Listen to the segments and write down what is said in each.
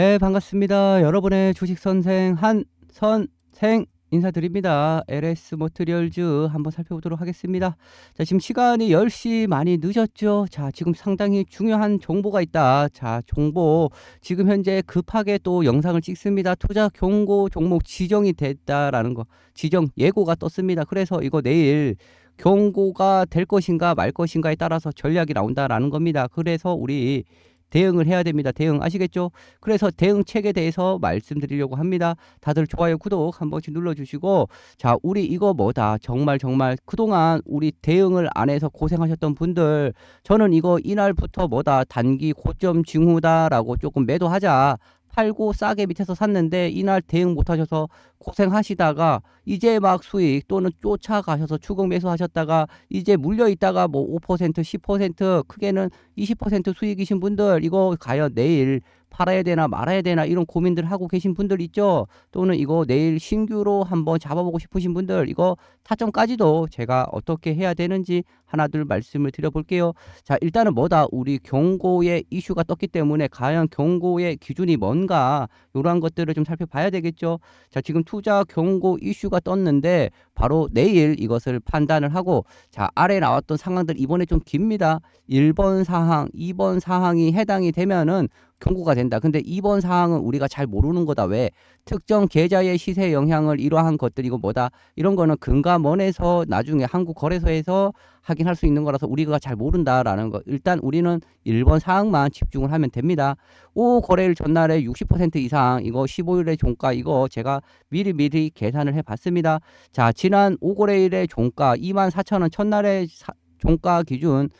네, 반갑습니다. 여러분의 주식 선생 한선생 인사드립니다. LS 모트리얼즈 한번 살펴보도록 하겠습니다. 자, 지금 시간이 10시 많이 늦었죠. 자, 지금 상당히 중요한 정보가 있다. 자, 정보 지금 현재 급하게 또 영상을 찍습니다. 투자 경고 종목 지정이 됐다라는 거. 지정 예고가 떴습니다. 그래서 이거 내일 경고가 될 것인가 말 것인가에 따라서 전략이 나온다라는 겁니다. 그래서 우리 대응을 해야 됩니다. 대응 아시겠죠? 그래서 대응책에 대해서 말씀드리려고 합니다. 다들 좋아요, 구독 한 번씩 눌러주시고 자, 우리 이거 뭐다. 정말 정말 그동안 우리 대응을 안 해서 고생하셨던 분들 저는 이거 이날부터 뭐다. 단기 고점 징후다라고 조금 매도하자. 팔고 싸게 밑에서 샀는데 이날 대응 못하셔서 고생하시다가 이제 막 수익 또는 쫓아가셔서 추격 매수하셨다가 이제 물려 있다가 뭐5% 10% 크게는 20% 수익이신 분들 이거 과연 내일 팔아야 되나 말아야 되나 이런 고민들 하고 계신 분들 있죠. 또는 이거 내일 신규로 한번 잡아보고 싶으신 분들 이거 타점까지도 제가 어떻게 해야 되는지 하나둘 말씀을 드려볼게요. 자 일단은 뭐다 우리 경고의 이슈가 떴기 때문에 과연 경고의 기준이 뭔가 이러한 것들을 좀 살펴봐야 되겠죠. 자 지금 투자 경고 이슈가 떴는데 바로 내일 이것을 판단을 하고 자 아래 나왔던 상황들 이번에 좀 깁니다. 1번 사항, 2번 사항이 해당이 되면은 경고가 된다. 근데 2번 사항은 우리가 잘 모르는 거다. 왜? 특정 계좌의 시세 영향을 이러한 것들이고 뭐다. 이런 거는 금감원에서 나중에 한국 거래소에서 확인할 수 있는 거라서 우리가 잘 모른다라는 거. 일단 우리는 1번 사항만 집중을 하면 됩니다. 오 거래일 전날에 60% 이상 이거 15일의 종가 이거 제가 미리 미리 계산을 해봤습니다. 자 지난 5거래일의 종가 24,000원 첫날의 사, 종가 기준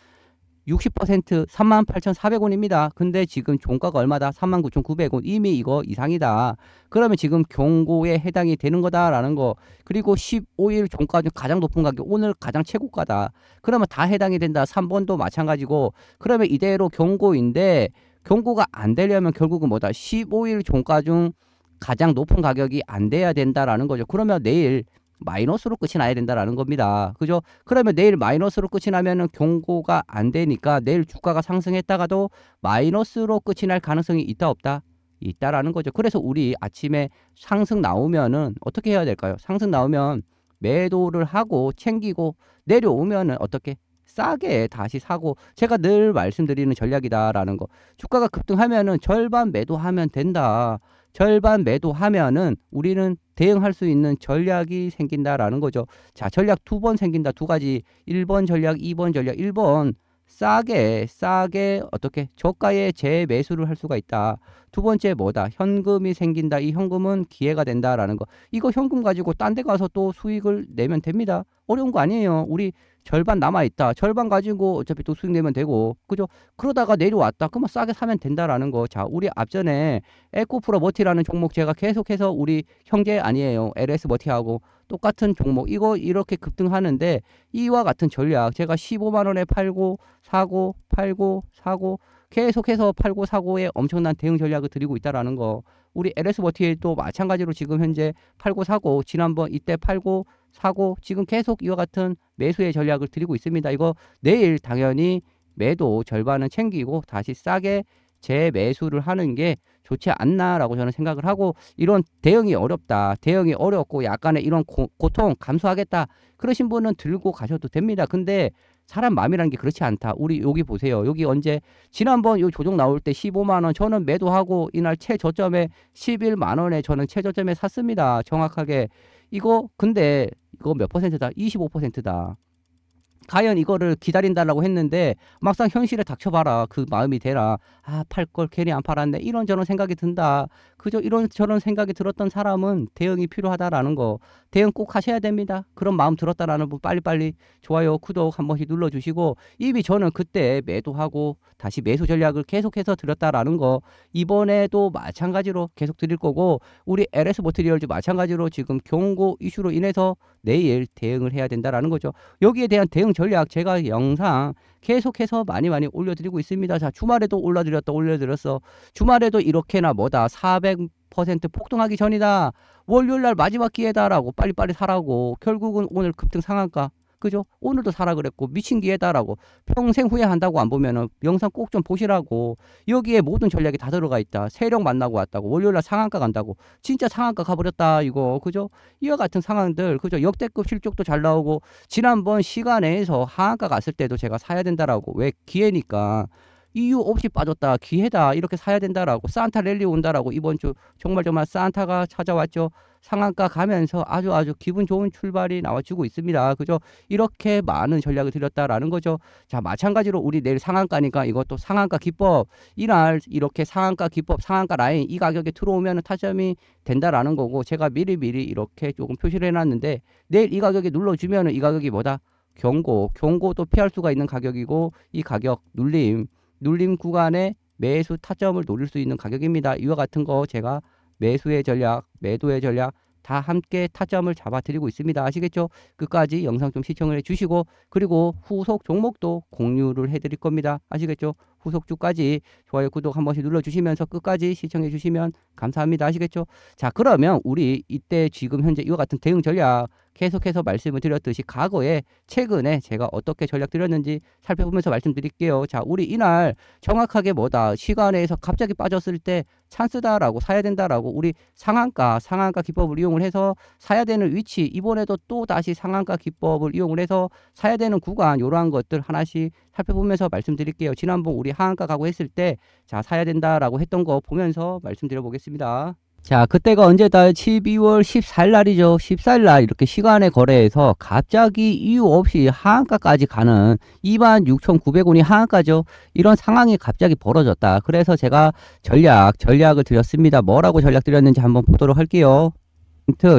60% 38,400원입니다. 근데 지금 종가가 얼마다? 39,900원. 이미 이거 이상이다. 그러면 지금 경고에 해당이 되는 거다라는 거. 그리고 15일 종가 중 가장 높은 가격, 오늘 가장 최고가다. 그러면 다 해당이 된다. 3번도 마찬가지고. 그러면 이대로 경고인데 경고가 안 되려면 결국은 뭐다? 15일 종가 중 가장 높은 가격이 안 돼야 된다라는 거죠. 그러면 내일 마이너스로 끝이 나야 된다라는 겁니다. 그죠? 그러면 내일 마이너스로 끝이 나면은 경고가 안 되니까 내일 주가가 상승했다가도 마이너스로 끝이 날 가능성이 있다 없다? 있다라는 거죠. 그래서 우리 아침에 상승 나오면은 어떻게 해야 될까요? 상승 나오면 매도를 하고 챙기고 내려오면은 어떻게 싸게 다시 사고 제가 늘 말씀드리는 전략이다라는 거 주가가 급등하면은 절반 매도하면 된다 절반 매도하면은 우리는 대응할 수 있는 전략이 생긴다라는 거죠. 자, 전략 두 번 생긴다. 두 가지. 1번 전략, 2번 전략. 1번 싸게 싸게 어떻게 저가에 재매수를 할 수가 있다. 두 번째 뭐다? 현금이 생긴다. 이 현금은 기회가 된다라는 거. 이거 현금 가지고 딴 데 가서 또 수익을 내면 됩니다. 어려운 거 아니에요. 우리 절반 남아있다. 절반 가지고 어차피 또 수익 내면 되고, 그죠? 그러다가 내려왔다. 그러면 싸게 사면 된다라는 거. 자, 우리 앞전에 에코프로 머티라는 종목 제가 계속해서 우리 형제 아니에요. LS 머티하고 똑같은 종목. 이거 이렇게 급등하는데, 이와 같은 전략. 제가 15만원에 팔고, 사고, 팔고, 사고, 계속해서 팔고 사고에 엄청난 대응 전략을 드리고 있다라는 거. 우리 LS 버티에도 마찬가지로 지금 현재 팔고 사고 지난번 이때 팔고 사고 지금 계속 이와 같은 매수의 전략을 드리고 있습니다. 이거 내일 당연히 매도 절반은 챙기고 다시 싸게 재매수를 하는 게 좋지 않나라고 저는 생각을 하고 이런 대응이 어렵다 대응이 어렵고 약간의 이런 고, 고통 감수하겠다 그러신 분은 들고 가셔도 됩니다 근데 사람 마음이라는 게 그렇지 않다 우리 여기 보세요 여기 언제 지난번 요 조정 나올 때 15만원 저는 매도하고 이날 최저점에 11만원에 저는 최저점에 샀습니다 정확하게 이거 근데 이거 몇 퍼센트다? 25%다. 과연 이거를 기다린다라고 했는데 막상 현실에 닥쳐봐라 그 마음이 되라 아, 팔걸 괜히 안 팔았네. 이런저런 생각이 든다. 그저 이런저런 생각이 들었던 사람은 대응이 필요하다라는 거. 대응 꼭 하셔야 됩니다. 그런 마음 들었다라는 분 빨리빨리 좋아요, 구독 한 번씩 눌러주시고 이미 저는 그때 매도하고 다시 매수 전략을 계속해서 드렸다라는 거 이번에도 마찬가지로 계속 드릴 거고 우리 LS 모트리얼즈 마찬가지로 지금 경고 이슈로 인해서 내일 대응을 해야 된다라는 거죠. 여기에 대한 대응 전략 제가 영상 계속해서 많이 많이 올려드리고 있습니다. 자 주말에도 올라드려 올렸다 올려들었어 주말에도 이렇게나 뭐다 400% 폭등하기 전이다. 월요일날 마지막 기회다라고 빨리빨리 사라고 결국은 오늘 급등 상한가 그죠? 오늘도 사라 그랬고 미친 기회다라고 평생 후회한다고 안 보면은 영상 꼭 좀 보시라고 여기에 모든 전략이 다 들어가 있다 세력 만나고 왔다고 월요일날 상한가 간다고 진짜 상한가 가버렸다 이거 그죠? 이와 같은 상황들 그죠? 역대급 실적도 잘 나오고 지난번 시간에서 하한가 갔을 때도 제가 사야 된다라고 왜 기회니까 이유 없이 빠졌다 기회다 이렇게 사야 된다라고 산타 랠리 온다라고 이번 주 정말 정말 산타가 찾아왔죠 상한가 가면서 아주 아주 기분 좋은 출발이 나와주고 있습니다 그죠 이렇게 많은 전략을 들였다라는 거죠 자 마찬가지로 우리 내일 상한가니까 이것도 상한가 기법 이날 이렇게 상한가 기법 상한가 라인 이 가격에 들어오면 타점이 된다라는 거고 제가 미리미리 이렇게 조금 표시를 해놨는데 내일 이 가격에 눌러주면 은이 가격이 뭐다 경고 경고도 피할 수가 있는 가격이고 이 가격 눌림 눌림 구간에 매수 타점을 노릴 수 있는 가격입니다. 이와 같은 거 제가 매수의 전략, 매도의 전략 다 함께 타점을 잡아드리고 있습니다. 아시겠죠? 끝까지 영상 좀 시청을 해주시고 그리고 후속 종목도 공유를 해드릴 겁니다. 아시겠죠? 후속주까지 좋아요, 구독 한 번씩 눌러주시면서 끝까지 시청해 주시면 감사합니다. 아시겠죠? 자, 그러면 우리 이때 지금 현재 이와 같은 대응 전략 계속해서 말씀을 드렸듯이 과거에 최근에 제가 어떻게 전략 드렸는지 살펴보면서 말씀드릴게요. 자, 우리 이날 정확하게 뭐다 시간에서 갑자기 빠졌을 때 찬스다라고 사야 된다라고 우리 상한가 상한가 기법을 이용을 해서 사야 되는 위치 이번에도 또 다시 상한가 기법을 이용을 해서 사야 되는 구간 이러한 것들 하나씩 살펴보면서 말씀드릴게요. 지난번 우리 하한가 가고 했을 때 자 사야 된다라고 했던 거 보면서 말씀드려 보겠습니다. 자 그때가 언제다 12월 14일 날이죠 14일 날 이렇게 시간에거래해서 갑자기 이유 없이 하한가까지 가는 2 6,900원이 하한가죠 이런 상황이 갑자기 벌어졌다 그래서 제가 전략 전략을 드렸습니다 뭐라고 전략 드렸는지 한번 보도록 할게요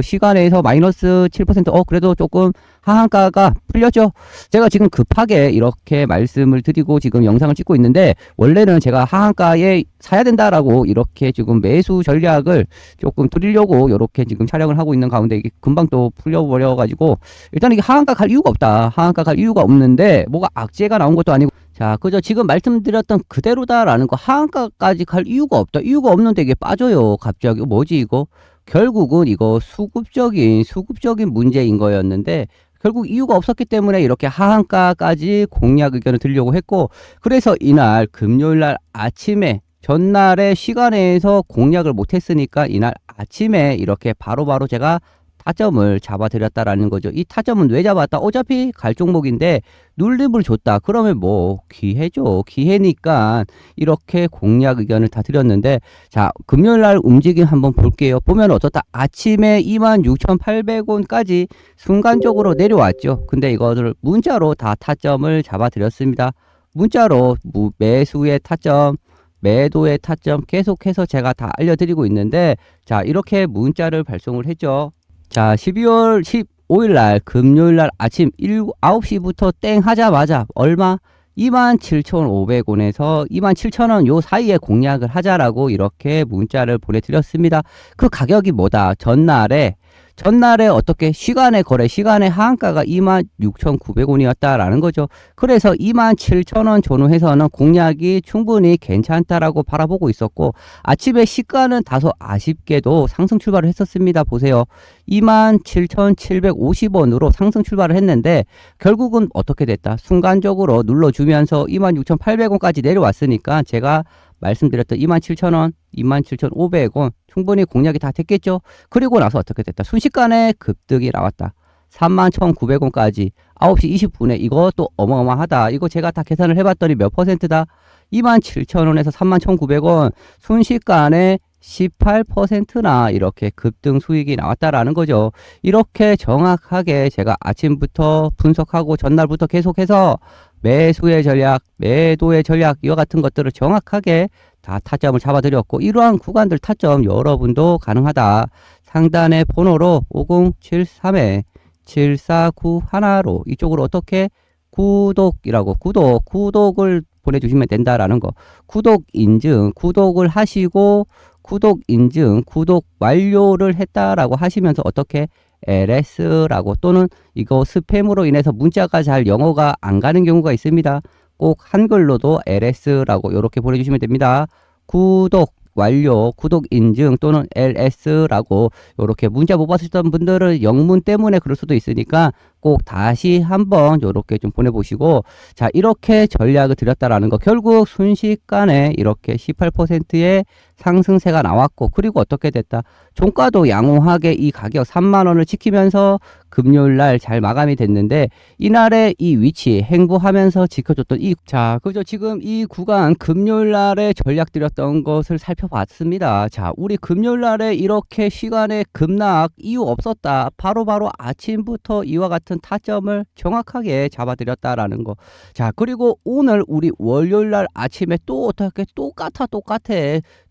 시간에서 마이너스 7%어 그래도 조금 하한가가 풀렸죠 제가 지금 급하게 이렇게 말씀을 드리고 지금 영상을 찍고 있는데 원래는 제가 하한가에 사야 된다라고 이렇게 지금 매수 전략을 조금 드리려고 이렇게 지금 촬영을 하고 있는 가운데 이게 금방 또 풀려버려 가지고 일단 이게 하한가 갈 이유가 없다 하한가 갈 이유가 없는데 뭐가 악재가 나온 것도 아니고 자 그저 지금 말씀드렸던 그대로다라는 거 하한가까지 갈 이유가 없다 이유가 없는데 이게 빠져요 갑자기 뭐지 이거 결국은 이거 수급적인 수급적인 문제인 거였는데 결국 이유가 없었기 때문에 이렇게 하한가까지 공약 의견을 들려고 했고 그래서 이날 금요일 날 아침에 전날의 시간에서 공약을 못했으니까 이날 아침에 이렇게 바로바로 바로 제가 타점을 잡아드렸다라는 거죠. 이 타점은 왜 잡았다? 어차피 갈 종목인데 눌림을 줬다. 그러면 뭐 기회죠. 기회니까 이렇게 공략 의견을 다 드렸는데 자 금요일 날 움직임 한번 볼게요. 보면 어떻다. 아침에 26,800원까지 순간적으로 내려왔죠. 근데 이것을 문자로 다 타점을 잡아드렸습니다. 문자로 매수의 타점 매도의 타점 계속해서 제가 다 알려드리고 있는데 자 이렇게 문자를 발송을 했죠 자 12월 15일 날 금요일 날 아침 7, 9시부터 땡 하자마자 얼마? 27,500원에서 27,000원 요 사이에 공략을 하자라고 이렇게 문자를 보내드렸습니다. 그 가격이 뭐다? 전날에 전날에 어떻게 시간의 거래 시간의 하한가가 26,900원이었다라는 거죠. 그래서 27,000원 전후해서는 공략이 충분히 괜찮다라고 바라보고 있었고 아침에 시가는 다소 아쉽게도 상승 출발을 했었습니다. 보세요. 27,750원으로 상승 출발을 했는데 결국은 어떻게 됐다. 순간적으로 눌러주면서 26,800원까지 내려왔으니까 제가 말씀드렸던 27,000원, 27,500원 충분히 공략이 다 됐겠죠? 그리고 나서 어떻게 됐다? 순식간에 급등이 나왔다. 31,900원까지 9시 20분에 이것도 어마어마하다. 이거 제가 다 계산을 해봤더니 몇 퍼센트다? 27,000원에서 31,900원 순식간에 18%나 이렇게 급등 수익이 나왔다라는 거죠. 이렇게 정확하게 제가 아침부터 분석하고 전날부터 계속해서 매수의 전략, 매도의 전략 이와 같은 것들을 정확하게 다 타점을 잡아드렸고 이러한 구간들 타점 여러분도 가능하다. 상단의 번호로 5073에 7491로 이쪽으로 어떻게 구독이라고 구독, 구독을 보내주시면 된다라는 거. 구독 인증, 구독을 하시고 구독 인증, 구독 완료를 했다라고 하시면서 어떻게 ls라고 또는 이거 스팸으로 인해서 문자가 잘 영어가 안 가는 경우가 있습니다. 꼭 한글로도 ls라고 이렇게 보내주시면 됩니다. 구독 완료, 구독 인증 또는 ls라고 이렇게 문자 못 받으셨던 분들은 영문 때문에 그럴 수도 있으니까 꼭 다시 한번 이렇게 좀 보내보시고 자 이렇게 전략을 드렸다라는 거 결국 순식간에 이렇게 18%의 상승세가 나왔고 그리고 어떻게 됐다 종가도 양호하게 이 가격 3만원을 지키면서 금요일날 잘 마감이 됐는데 이날의 이 위치 행보하면서 지켜줬던 이자 그죠 지금 이 구간 금요일날에 전략 드렸던 것을 살펴봤습니다 자 우리 금요일날에 이렇게 시간에 급락 이유 없었다 바로바로 바로 아침부터 이와 같은 같은 타점을 정확하게 잡아드렸다라는 거. 자, 그리고 오늘 우리 월요일 날 아침에 또 어떻게 똑같아 똑같아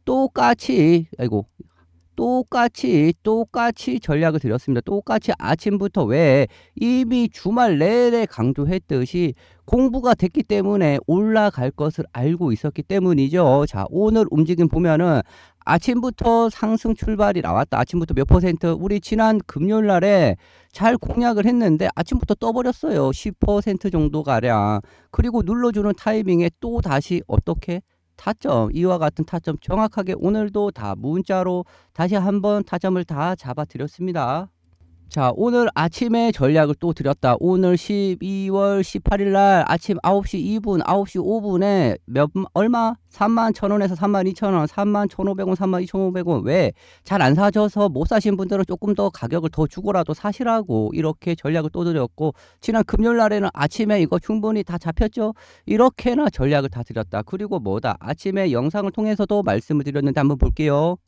똑같이 아이고 똑같이 똑같이 전략을 드렸습니다. 똑같이 아침부터 왜 이미 주말 내내 강조했듯이 공부가 됐기 때문에 올라갈 것을 알고 있었기 때문이죠. 자, 오늘 움직임 보면은 아침부터 상승 출발이 나왔다. 아침부터 몇 퍼센트? 우리 지난 금요일 날에 잘 공략을 했는데 아침부터 떠버렸어요. 10% 정도가량. 그리고 눌러주는 타이밍에 또 다시 어떻게? 타점 이와 같은 타점 정확하게 오늘도 다 문자로 다시 한번 타점을 다 잡아 드렸습니다. 자, 오늘 아침에 전략을 또 드렸다. 오늘 12월 18일 날 아침 9시 2분, 9시 5분에 몇, 얼마? 3만 1,000원에서 3만 2,000원, 3만 1,500원, 3만 2,500원. 왜? 잘 안 사셔서 못 사신 분들은 조금 더 가격을 더 주고라도 사시라고 이렇게 전략을 또 드렸고, 지난 금요일 날에는 아침에 이거 충분히 다 잡혔죠? 이렇게나 전략을 다 드렸다. 그리고 뭐다? 아침에 영상을 통해서도 말씀을 드렸는데 한번 볼게요.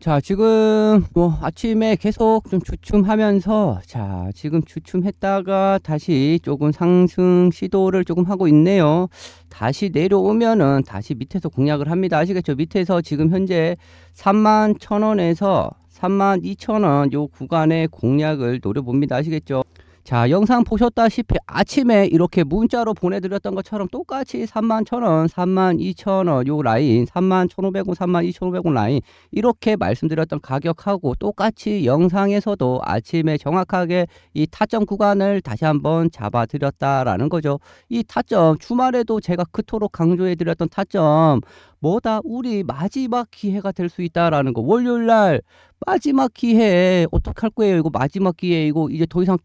자 지금 뭐 아침에 계속 좀 주춤하면서 자 지금 주춤했다가 다시 조금 상승 시도를 조금 하고 있네요 다시 내려오면은 다시 밑에서 공략을 합니다 아시겠죠 밑에서 지금 현재 3만 천원에서 3만 2천원 요 구간의 공략을 노려봅니다 아시겠죠 자 영상 보셨다시피 아침에 이렇게 문자로 보내드렸던 것처럼 똑같이 31,000원, 32,000원 요 라인 31,500원, 32,500원 라인 이렇게 말씀드렸던 가격하고 똑같이 영상에서도 아침에 정확하게 이 타점 구간을 다시 한번 잡아드렸다라는 거죠. 이 타점 주말에도 제가 그토록 강조해드렸던 타점 뭐다 우리 마지막 기회가 될 수 있다라는 거 월요일날 마지막 기회에 어떡할 거예요 이거 마지막 기회이고 이제 더 이상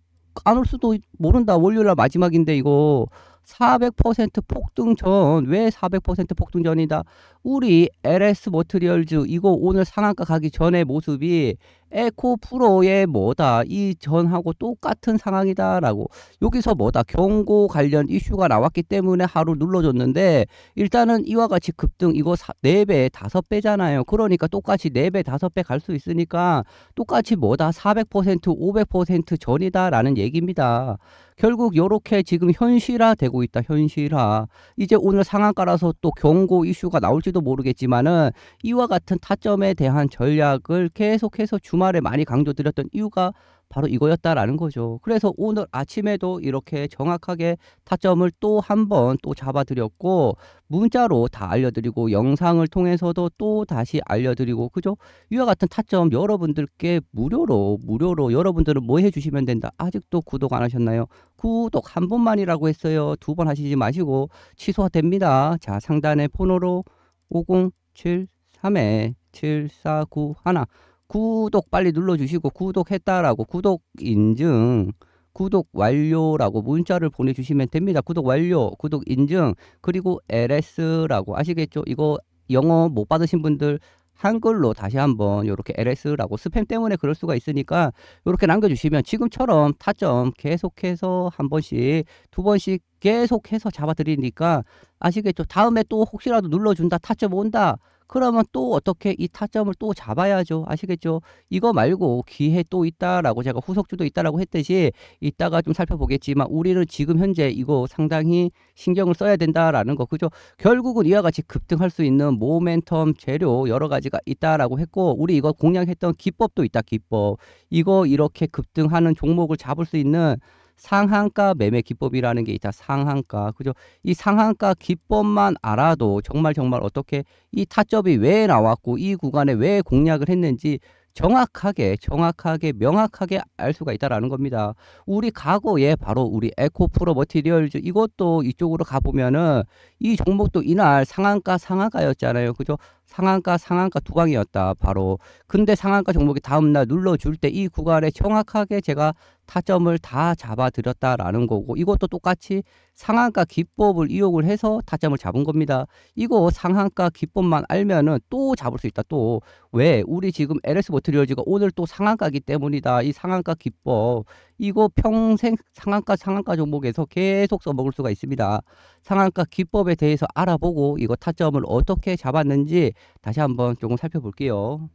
안올 수도 모른다. 월요일 날 마지막인데 이거 400% 폭등 전왜 400% 폭등 전이다. 우리 LS 머트리얼즈 이거 오늘 상한가 가기 전에 모습이 에코 프로의 뭐다 이 전하고 똑같은 상황이다라고 여기서 뭐다 경고 관련 이슈가 나왔기 때문에 하루 눌러줬는데 일단은 이와 같이 급등 이거 4배5 배잖아요 그러니까 똑같이 4배5배갈 수 있으니까 똑같이 뭐다 400% 500% 전이다라는 얘기입니다. 결국 이렇게 지금 현실화 되고 있다 현실화 이제 오늘 상한가라서 또 경고 이슈가 나올지도 모르겠지만은 이와 같은 타점에 대한 전략을 계속해서 주말 연말에 많이 강조드렸던 이유가 바로 이거였다라는 거죠. 그래서 오늘 아침에도 이렇게 정확하게 타점을 또 한번 또 잡아드렸고 문자로 다 알려드리고 영상을 통해서도 또 다시 알려드리고 그죠? 이와 같은 타점 여러분들께 무료로 무료로 여러분들은 뭐 해주시면 된다. 아직도 구독 안 하셨나요? 구독 한 번만이라고 했어요. 두 번 하시지 마시고 취소됩니다. 자 상단에 폰으로 507 3에 7491 구독 빨리 눌러주시고 구독했다라고 구독 인증 구독 완료라고 문자를 보내주시면 됩니다. 구독 완료, 구독 인증, 그리고 LS라고 아시겠죠? 이거 영어 못 받으신 분들 한글로 다시 한번 이렇게 LS라고 스팸 때문에 그럴 수가 있으니까 이렇게 남겨주시면 지금처럼 타점 계속해서 한 번씩 두 번씩 계속해서 잡아드리니까 아시겠죠? 다음에 또 혹시라도 눌러준다 타점 온다 그러면 또 어떻게 이 타점을 또 잡아야죠. 아시겠죠? 이거 말고 기회 또 있다라고 제가 후속주도 있다라고 했듯이 이따가 좀 살펴보겠지만 우리는 지금 현재 이거 상당히 신경을 써야 된다라는 거 그죠? 결국은 이와 같이 급등할 수 있는 모멘텀 재료 여러 가지가 있다라고 했고 우리 이거 공략했던 기법도 있다 기법 이거 이렇게 급등하는 종목을 잡을 수 있는 상한가 매매 기법이라는 게 있다. 상한가. 그죠? 이 상한가 기법만 알아도 정말 정말 어떻게 이 타점이 왜 나왔고 이 구간에 왜 공략을 했는지 정확하게 정확하게 명확하게 알 수가 있다라는 겁니다. 우리 과거에 바로 우리 에코프로 머티리얼즈 이것도 이쪽으로 가보면은 이 종목도 이날 상한가 상한가였잖아요. 그죠? 상한가 상한가 두강이었다 바로 근데 상한가 종목이 다음날 눌러줄 때 이 구간에 정확하게 제가 타점을 다 잡아드렸다라는 거고 이것도 똑같이 상한가 기법을 이용을 해서 타점을 잡은 겁니다. 이거 상한가 기법만 알면은 또 잡을 수 있다. 또 왜 우리 지금 LS 모트리얼즈가 오늘 또 상한가기 때문이다. 이 상한가 기법 이거 평생 상한가 상한가 종목에서 계속 써먹을 수가 있습니다. 상한가 기법에 대해서 알아보고 이거 타점을 어떻게 잡았는지 다시 한번 조금 살펴볼게요.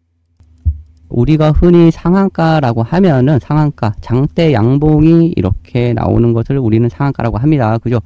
우리가 흔히 상한가라고 하면은 상한가 장대 양봉이 이렇게 나오는 것을 우리는 상한가라고 합니다. 그죠?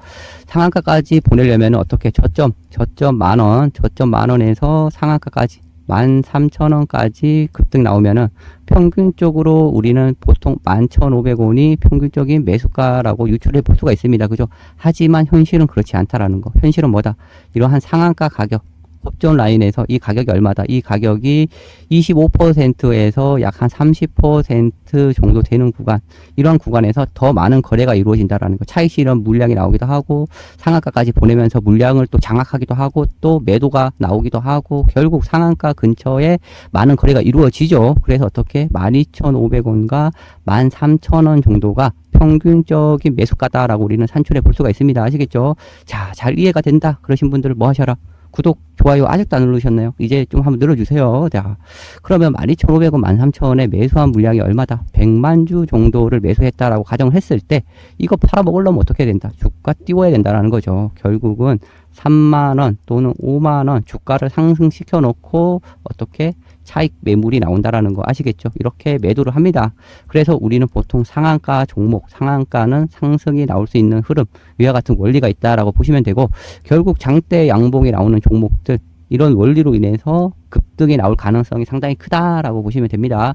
상한가까지 보내려면 어떻게 저점 저점 만원 저점 만원에서 상한가까지 만 삼천 원까지 급등 나오면은 평균적으로 우리는 보통 만천 오백 원이 평균적인 매수가라고 유출해 볼 수가 있습니다. 그죠? 하지만 현실은 그렇지 않다라는 거. 현실은 뭐다? 이러한 상한가 가격, 업종 라인에서 이 가격이 얼마다. 이 가격이 25%에서 약 한 30% 정도 되는 구간. 이러한 구간에서 더 많은 거래가 이루어진다라는 거. 차익 실현 물량이 나오기도 하고 상한가까지 보내면서 물량을 또 장악하기도 하고 또 매도가 나오기도 하고 결국 상한가 근처에 많은 거래가 이루어지죠. 그래서 어떻게 12,500원과 13,000원 정도가 평균적인 매수가다라고 우리는 산출해 볼 수가 있습니다. 아시겠죠? 자, 잘 이해가 된다. 그러신 분들뭐 하셔라? 구독 좋아요 아직도 안 누르셨나요? 이제 좀 한번 눌러주세요. 자, 그러면 12,500원, 13,000원에 매수한 물량이 얼마다? 100만 주 정도를 매수했다라고 가정을 했을 때 이거 팔아먹으려면 어떻게 해야 된다? 주가 띄워야 된다라는 거죠. 결국은 3만원 또는 5만원 주가를 상승시켜 놓고 어떻게 차익 매물이 나온다라는 거 아시겠죠? 이렇게 매도를 합니다. 그래서 우리는 보통 상한가 종목, 상한가는 상승이 나올 수 있는 흐름, 위와 같은 원리가 있다라고 보시면 되고 결국 장대 양봉이 나오는 종목들 이런 원리로 인해서 급등이 나올 가능성이 상당히 크다라고 보시면 됩니다.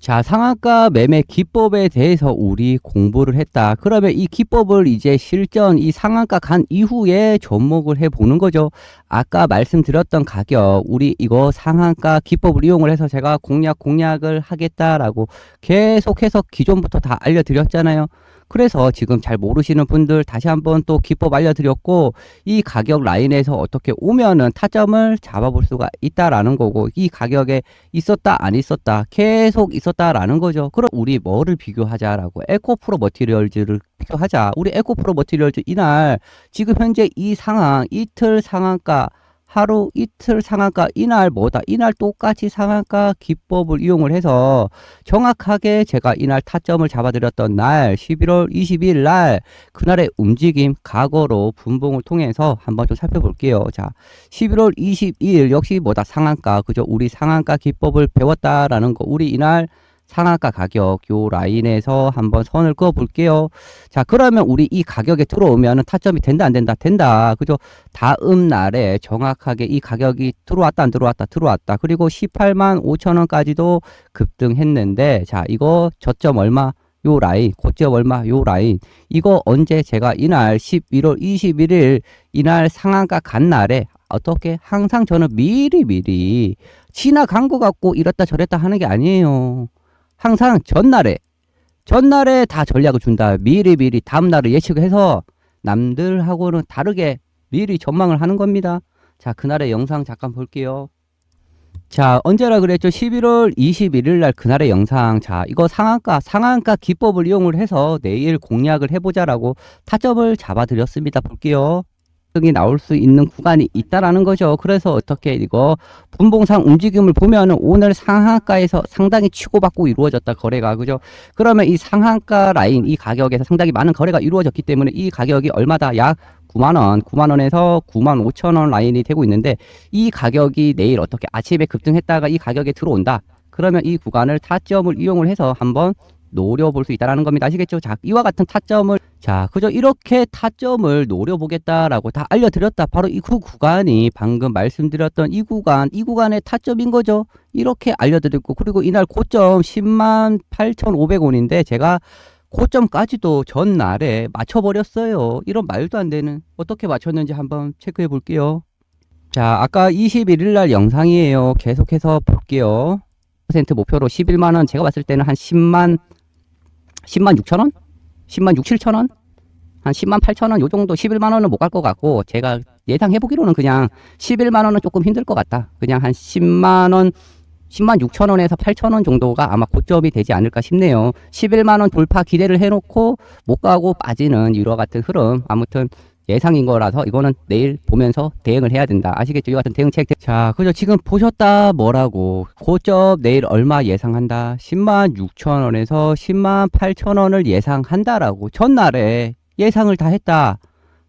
자, 상한가 매매 기법에 대해서 우리 공부를 했다. 그러면 이 기법을 이제 실전 이 상한가 간 이후에 접목을 해보는 거죠. 아까 말씀드렸던 가격, 우리 이거 상한가 기법을 이용을 해서 제가 공략 공략을 하겠다라고 계속해서 기존부터 다 알려드렸잖아요. 그래서 지금 잘 모르시는 분들 다시 한번 또 기법 알려드렸고 이 가격 라인에서 어떻게 오면은 타점을 잡아볼 수가 있다라는 거고 이 가격에 있었다 안 있었다 계속 있었다라는 거죠. 그럼 우리 뭐를 비교하자라고 에코프로 머티리얼즈를 비교하자. 우리 에코프로 머티리얼즈 이날 지금 현재 이 상황 이틀 상한가 하루 이틀 상한가 이날 뭐다 이날 똑같이 상한가 기법을 이용을 해서 정확하게 제가 이날 타점을 잡아드렸던 날 11월 22일 날 그날의 움직임 과거로 분봉을 통해서 한번 좀 살펴볼게요. 자 11월 22일 역시 뭐다 상한가 그죠 우리 상한가 기법을 배웠다라는 거 우리 이날 상한가 가격 요 라인에서 한번 선을 그어 볼게요. 자 그러면 우리 이 가격에 들어오면 타점이 된다 안 된다 된다 그죠? 다음 날에 정확하게 이 가격이 들어왔다 안 들어왔다 들어왔다 그리고 18만 5천원까지도 급등했는데 자 이거 저점 얼마 요 라인 고점 얼마 요 라인 이거 언제 제가 이날 11월 21일 이날 상한가 간 날에 어떻게 항상 저는 미리미리 지나간 것 같고 이렇다 저랬다 하는 게 아니에요. 항상 전날에 전날에 다 전략을 준다. 미리 미리 다음 날을 예측해서 남들하고는 다르게 미리 전망을 하는 겁니다. 자, 그날의 영상 잠깐 볼게요. 자, 언제라 그랬죠? 11월 21일 날 그날의 영상. 자, 이거 상한가, 상한가 기법을 이용을 해서 내일 공략을 해보자라고 타점을 잡아드렸습니다. 볼게요. 이 나올 수 있는 구간이 있다라는 거죠. 그래서 어떻게 이거 분봉상 움직임을 보면 오늘 상한가에서 상당히 치고받고 이루어졌다 거래가 그죠. 그러면 이 상한가 라인 이 가격에서 상당히 많은 거래가 이루어졌기 때문에 이 가격이 얼마다 약 9만원, 9만원에서 9만 5천원 라인이 되고 있는데 이 가격이 내일 어떻게 아침에 급등했다가 이 가격에 들어온다. 그러면 이 구간을 타점을 이용을 해서 한번 노려볼 수 있다는 겁니다. 아시겠죠? 자, 이와 같은 타점을 자, 그죠 이렇게 타점을 노려보겠다라고 다 알려드렸다. 바로 이구 구간이 방금 말씀드렸던 이 구간, 이 구간의 타점인 거죠. 이렇게 알려드렸고, 그리고 이날 고점 10만 8,500원인데 제가 고점까지도 전날에 맞춰버렸어요. 이런 말도 안 되는 어떻게 맞췄는지 한번 체크해 볼게요. 자, 아까 21일날 영상이에요. 계속해서 볼게요. 퍼센트 목표로 11만원 제가 봤을 때는 한 10만 10만 6천원? 10만 6, 7천 원? 한 10만 8천 원, 요 정도 11만 원은 못 갈 것 같고, 제가 예상해보기로는 그냥 11만 원은 조금 힘들 것 같다. 그냥 한 10만 원, 10만 6천 원에서 8천 원 정도가 아마 고점이 되지 않을까 싶네요. 11만 원 돌파 기대를 해놓고 못 가고 빠지는 이와 같은 흐름. 아무튼 예상인 거라서 이거는 내일 보면서 대응을 해야 된다. 아시겠죠? 이 같은 대응책. 자, 그죠. 지금 보셨다 뭐라고. 고점 내일 얼마 예상한다. 10만 6천 원에서 10만 8천 원을 예상한다라고. 전날에 예상을 다 했다.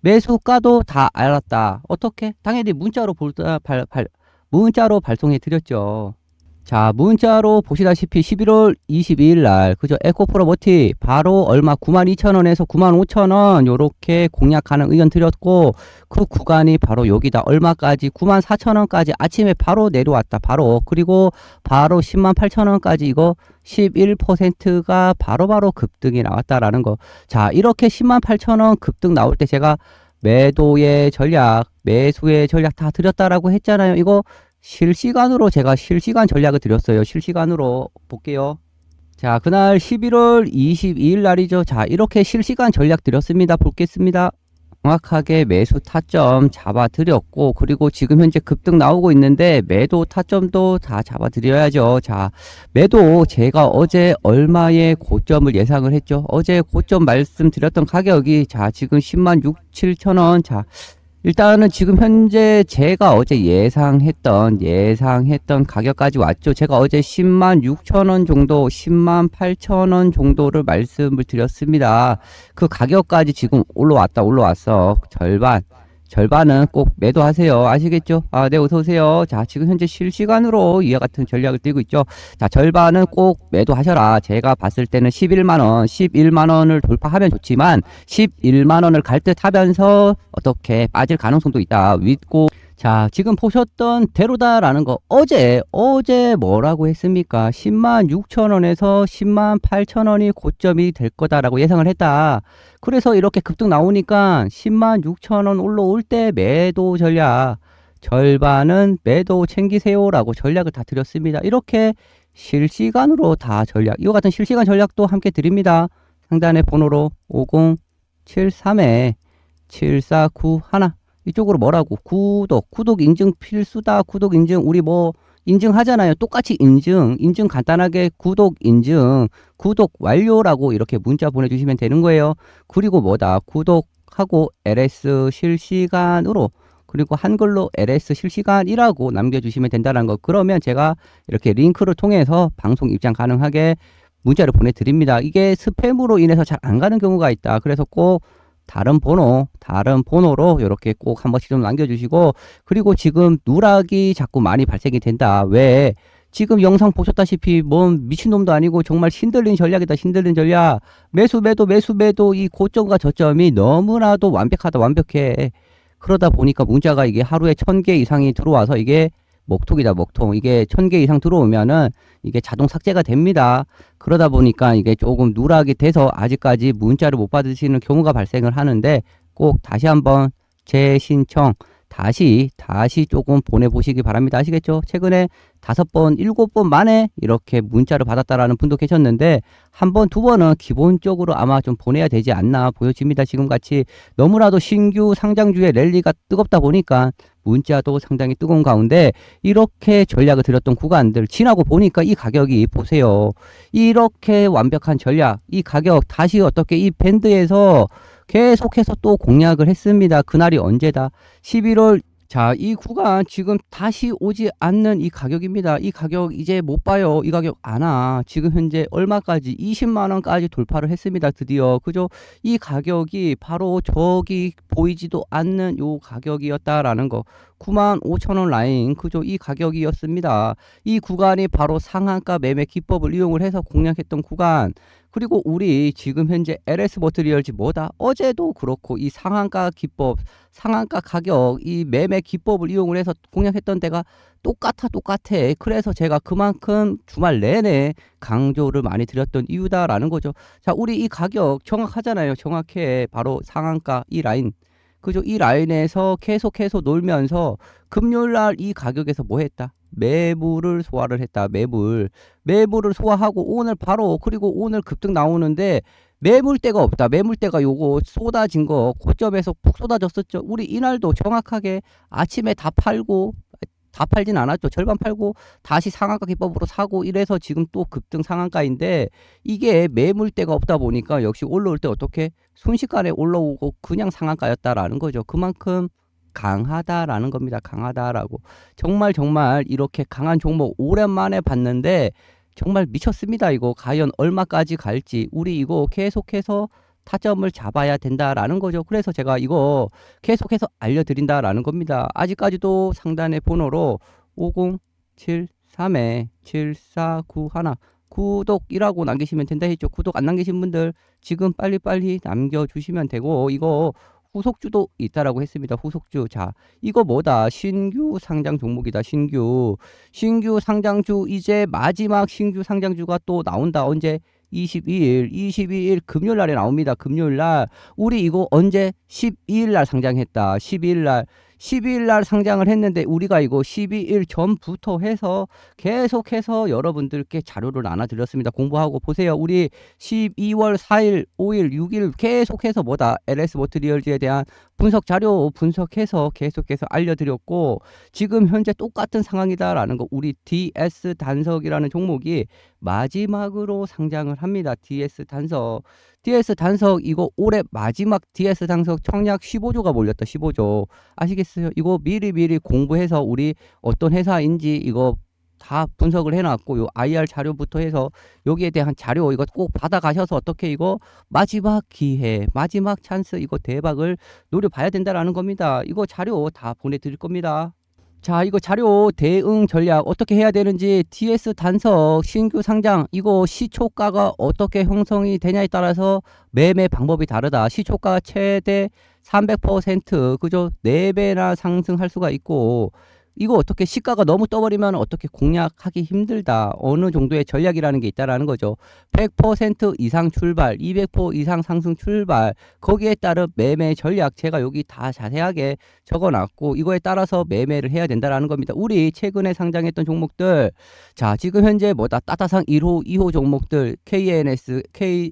매수가도 다 알았다. 어떻게? 당연히 문자로 볼다 발, 발, 문자로 발송해 드렸죠. 자 문자로 보시다시피 11월 22일 날 그죠 에코프로버티 바로 얼마 92,000원에서 95,000원 요렇게 공략하는 의견 드렸고 그 구간이 바로 여기다 얼마까지 94,000원까지 아침에 바로 내려왔다 바로 그리고 바로 108,000원까지 이거 11%가 바로바로 급등이 나왔다라는 거 자 이렇게 108,000원 급등 나올 때 제가 매도의 전략 매수의 전략 다 드렸다라고 했잖아요 이거 실시간으로 제가 실시간 전략을 드렸어요. 실시간으로 볼게요. 자, 그날 11월 22일 날이죠. 자, 이렇게 실시간 전략 드렸습니다. 볼겠습니다. 정확하게 매수 타점 잡아드렸고 그리고 지금 현재 급등 나오고 있는데 매도 타점도 다 잡아드려야죠. 자 매도 제가 어제 얼마의 고점을 예상을 했죠. 어제 고점 말씀드렸던 가격이 자 지금 10만 6 7천원 자 일단은 지금 현재 제가 어제 예상했던 예상했던 가격까지 왔죠. 제가 어제 10만 6천원 정도 10만 8천원 정도를 말씀을 드렸습니다. 그 가격까지 지금 올라왔다 올라왔어. 절반 절반은 꼭 매도하세요. 아시겠죠? 아, 네, 어서오세요. 자, 지금 현재 실시간으로 이와 같은 전략을 띄고 있죠. 자, 절반은 꼭 매도하셔라. 제가 봤을 때는 11만원, 11만원을 돌파하면 좋지만, 11만원을 갈 듯 하면서 어떻게 빠질 가능성도 있다. 윗고, 자 지금 보셨던 대로다라는 거 어제 어제 뭐라고 했습니까 10만 6천원에서 10만 8천원이 고점이 될 거다라고 예상을 했다 그래서 이렇게 급등 나오니까 10만 6천원 올라올 때 매도 전략 절반은 매도 챙기세요 라고 전략을 다 드렸습니다 이렇게 실시간으로 다 전략 이와 같은 실시간 전략도 함께 드립니다 상단의 번호로 5073에 7491 이쪽으로 뭐라고 구독 구독 인증 필수다 구독 인증 우리 뭐 인증하잖아요 똑같이 인증 인증 간단하게 구독 인증 구독 완료라고 이렇게 문자 보내주시면 되는 거예요 그리고 뭐다 구독하고 ls 실시간으로 그리고 한글로 ls 실시간이라고 남겨주시면 된다는 거 그러면 제가 이렇게 링크를 통해서 방송 입장 가능하게 문자를 보내드립니다 이게 스팸으로 인해서 잘 안 가는 경우가 있다 그래서 꼭 다른 번호, 다른 번호로 이렇게 꼭 한 번씩 좀 남겨주시고 그리고 지금 누락이 자꾸 많이 발생이 된다. 왜? 지금 영상 보셨다시피 뭔 미친놈도 아니고 정말 신들린 전략이다 신들린 전략 매수 매도 매수 매도 이 고점과 저점이 너무나도 완벽하다 완벽해 그러다 보니까 문자가 이게 하루에 천 개 이상이 들어와서 이게 목통이다목통 이게 천 개 이상 들어오면은 이게 자동 삭제가 됩니다. 그러다 보니까 이게 조금 누락이 돼서 아직까지 문자를 못 받으시는 경우가 발생을 하는데 꼭 다시 한번 재신청 다시 다시 조금 보내보시기 바랍니다. 아시겠죠? 최근에 다섯 번, 일곱 번 만에 이렇게 문자를 받았다라는 분도 계셨는데 한 번, 두 번은 기본적으로 아마 좀 보내야 되지 않나 보여집니다. 지금같이 너무나도 신규 상장주의 랠리가 뜨겁다 보니까 문자도 상당히 뜨거운 가운데 이렇게 전략을 드렸던 구간들 지나고 보니까 이 가격이 보세요. 이렇게 완벽한 전략, 이 가격 다시 어떻게 이 밴드에서 계속해서 또 공략을 했습니다. 그날이 언제다? 11월 자, 이 구간 지금 다시 오지 않는 이 가격입니다. 이 가격 이제 못 봐요. 이 가격 안 와. 지금 현재 얼마까지 20만 원까지 돌파를 했습니다. 드디어. 그죠? 이 가격이 바로 저기 보이지도 않는 요 가격이었다라는 거. 9만 5천 원 라인. 그죠? 이 가격이었습니다. 이 구간이 바로 상한가 매매 기법을 이용을 해서 공략했던 구간. 그리고 우리 지금 현재 LS 머트리얼즈 뭐다? 어제도 그렇고 이 상한가 기법, 상한가 가격, 이 매매 기법을 이용을 해서 공략했던 데가 똑같아 똑같아. 그래서 제가 그만큼 주말 내내 강조를 많이 드렸던 이유다라는 거죠. 자, 우리 이 가격 정확하잖아요. 정확해. 바로 상한가 이 라인. 그죠? 이 라인에서 계속해서 놀면서 금요일 날 이 가격에서 뭐 했다? 매물을 소화를 했다. 매물매물을 소화하고 오늘 바로 그리고 오늘 급등 나오는데 매물대가 없다. 매물대가 요거 쏟아진 거 고점에서 푹 쏟아졌었죠. 우리 이날도 정확하게 아침에 다 팔고 다 팔진 않았죠. 절반 팔고 다시 상한가 기법으로 사고 이래서 지금 또 급등 상한가인데 이게 매물대가 없다 보니까 역시 올라올 때 어떻게 순식간에 올라오고 그냥 상한가였다라는 거죠. 그만큼 강하다라는 겁니다. 강하다라고. 정말 정말 이렇게 강한 종목 오랜만에 봤는데 정말 미쳤습니다. 이거 과연 얼마까지 갈지 우리 이거 계속해서 타점을 잡아야 된다라는 거죠. 그래서 제가 이거 계속해서 알려드린다라는 겁니다. 아직까지도 상단의 번호로 5073에 7491 구독이라고 남기시면 된다 했죠. 구독 안 남기신 분들 지금 빨리빨리 남겨주시면 되고 이거 후속주도 있다라고 했습니다. 후속주. 자, 이거 뭐다? 신규 상장 종목이다. 신규. 신규 상장주 이제 마지막 신규 상장주가 또 나온다. 언제? 22일, 22일 금요일 날에 나옵니다. 금요일 날. 우리 이거 언제? 12일 날 상장했다. 12일 날. 12일 날 상장을 했는데 우리가 이거 12일 전부터 해서 계속해서 여러분들께 자료를 나눠드렸습니다. 공부하고 보세요. 우리 12월 4일, 5일, 6일 계속해서 뭐다 LS 모트리얼즈에 대한 분석 자료 분석해서 계속해서 알려드렸고 지금 현재 똑같은 상황이다라는 거 우리 DS 단석이라는 종목이 마지막으로 상장을 합니다. DS 단석. DS 단석 이거 올해 마지막 DS 단석 청약 15조가 몰렸다. 15조. 아시겠어요? 이거 미리미리 공부해서 우리 어떤 회사인지 이거 다 분석을 해놨고 요 IR 자료부터 해서 여기에 대한 자료 이거 꼭 받아가셔서 어떻게 이거 마지막 기회 마지막 찬스 이거 대박을 노려봐야 된다라는 겁니다. 이거 자료 다 보내드릴 겁니다. 자 이거 자료 대응 전략 어떻게 해야 되는지 TS 단석 신규 상장 이거 시초가가 어떻게 형성이 되냐에 따라서 매매 방법이 다르다 시초가 최대 300% 그죠 4배나 상승할 수가 있고 이거 어떻게 시가가 너무 떠버리면 어떻게 공략하기 힘들다. 어느 정도의 전략이라는 게 있다라는 거죠. 100% 이상 출발, 200% 이상 상승 출발, 거기에 따른 매매 전략 제가 여기 다 자세하게 적어놨고 이거에 따라서 매매를 해야 된다라는 겁니다. 우리 최근에 상장했던 종목들, 자 지금 현재 뭐다 따따상 1호, 2호 종목들 KNS, K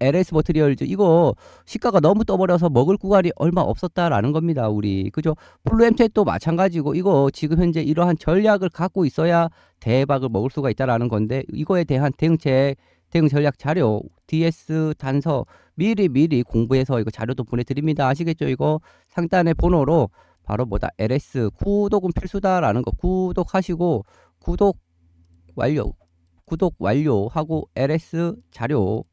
LS 머트리얼즈 이거 시가가 너무 떠버려서 먹을 구간이 얼마 없었다라는 겁니다. 우리 그죠? 플루엠텍도 마찬가지고 이거 지금 현재 이러한 전략을 갖고 있어야 대박을 먹을 수가 있다라는 건데 이거에 대한 대응책, 대응 전략 자료, DS 단서 미리 미리 공부해서 이거 자료도 보내드립니다. 아시겠죠? 이거 상단의 번호로 바로 뭐다 LS 구독은 필수다라는 거 구독하시고 구독 완료 구독 완료하고 LS 자료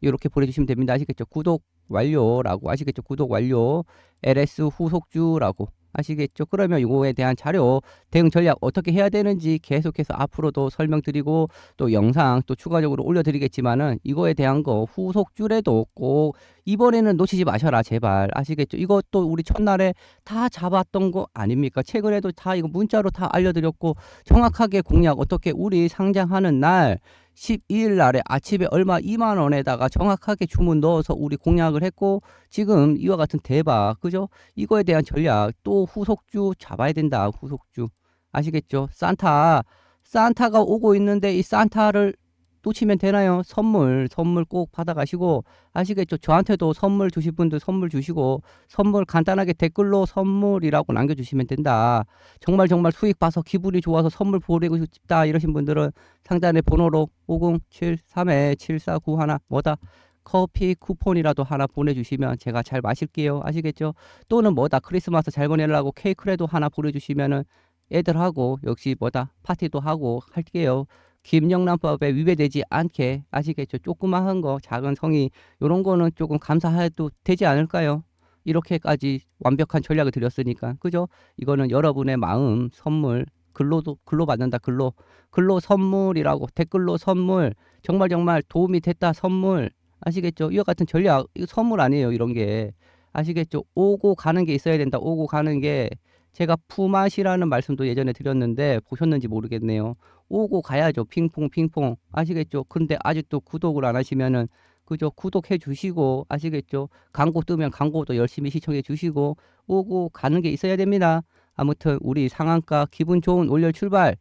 이렇게 보내주시면 됩니다. 아시겠죠? 구독 완료라고 아시겠죠? 구독 완료 LS 후속주라고 아시겠죠? 그러면 이거에 대한 자료 대응 전략 어떻게 해야 되는지 계속해서 앞으로도 설명드리고 또 영상 또 추가적으로 올려드리겠지만은 이거에 대한 거후속주래도꼭 이번에는 놓치지 마셔라 제발 아시겠죠? 이것도 우리 첫날에 다 잡았던 거 아닙니까? 최근에도 다 이거 문자로 다 알려드렸고 정확하게 공약 어떻게 우리 상장하는 날 12일 날에 아침에 얼마 2만 원에다가 정확하게 주문 넣어서 우리 공약을 했고 지금 이와 같은 대박 그죠? 이거에 대한 전략 또 후속주 잡아야 된다 후속주 아시겠죠? 산타 산타가 오고 있는데 이 산타를 또 치면 되나요? 선물, 선물 꼭 받아가시고, 아시겠죠? 저한테도 선물 주실 분들 선물 주시고, 선물 간단하게 댓글로 선물이라고 남겨주시면 된다. 정말 정말 수익 봐서 기분이 좋아서 선물 보내고 싶다. 이러신 분들은 상단의 번호로 5 0 7 3 2 7 4 9 하나 뭐다? 커피 쿠폰이라도 하나 보내주시면 제가 잘 마실게요. 아시겠죠? 또는 뭐다? 크리스마스 잘 보내려고 케이크라도 하나 보내주시면은 애들하고 역시 뭐다? 파티도 하고 할게요. 김영란법에 위배되지 않게 아시겠죠? 조그마한 거, 작은 성의 이런 거는 조금 감사해도 되지 않을까요? 이렇게까지 완벽한 전략을 드렸으니까 그죠? 이거는 여러분의 마음 선물 글로도 글로 받는다 글로 글로 선물이라고 댓글로 선물 정말 정말 도움이 됐다 선물 아시겠죠? 이와 같은 전략 이거 선물 아니에요 이런 게 아시겠죠? 오고 가는 게 있어야 된다 오고 가는 게 제가 푸맛이라는 말씀도 예전에 드렸는데 보셨는지 모르겠네요. 오고 가야죠. 핑퐁 핑퐁 아시겠죠? 근데 아직도 구독을 안 하시면은 그죠? 구독해 주시고 아시겠죠? 광고 뜨면 광고도 열심히 시청해 주시고 오고 가는 게 있어야 됩니다. 아무튼 우리 상한가 기분 좋은 올려 출발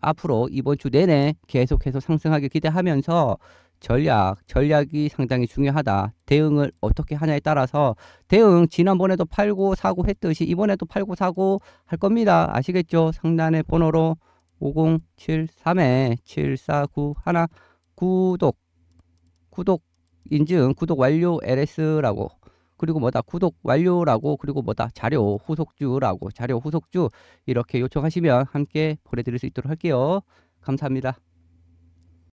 앞으로 이번 주 내내 계속해서 상승하길 기대하면서 전략, 전략이 상당히 중요하다. 대응을 어떻게 하냐에 따라서 대응 지난번에도 팔고 사고 했듯이 이번에도 팔고 사고 할 겁니다. 아시겠죠? 상단의 번호로 5073에 749 1 구독 구독 인증 구독 완료 LS라고 그리고 뭐다 구독 완료라고 그리고 뭐다 자료 후속주라고 자료 후속주 이렇게 요청하시면 함께 보내드릴 수 있도록 할게요. 감사합니다.